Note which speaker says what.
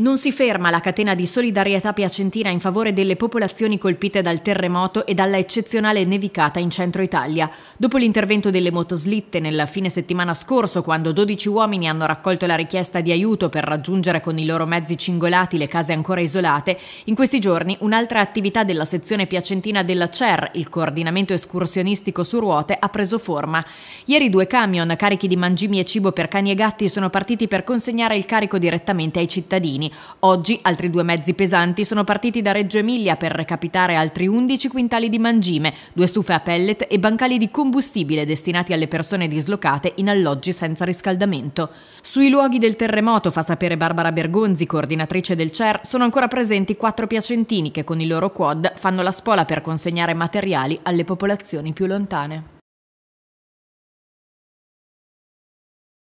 Speaker 1: Non si ferma la catena di solidarietà piacentina in favore delle popolazioni colpite dal terremoto e dalla eccezionale nevicata in centro Italia. Dopo l'intervento delle motoslitte nel fine settimana scorso, quando 12 uomini hanno raccolto la richiesta di aiuto per raggiungere con i loro mezzi cingolati le case ancora isolate, in questi giorni un'altra attività della sezione piacentina della CER, il coordinamento escursionistico su ruote, ha preso forma. Ieri due camion carichi di mangimi e cibo per cani e gatti sono partiti per consegnare il carico direttamente ai cittadini. Oggi altri due mezzi pesanti sono partiti da Reggio Emilia per recapitare altri 11 quintali di mangime, due stufe a pellet e bancali di combustibile destinati alle persone dislocate in alloggi senza riscaldamento. Sui luoghi del terremoto, fa sapere Barbara Bergonzi, coordinatrice del CER, sono ancora presenti quattro piacentini che con i loro quad fanno la spola per consegnare materiali alle popolazioni più lontane.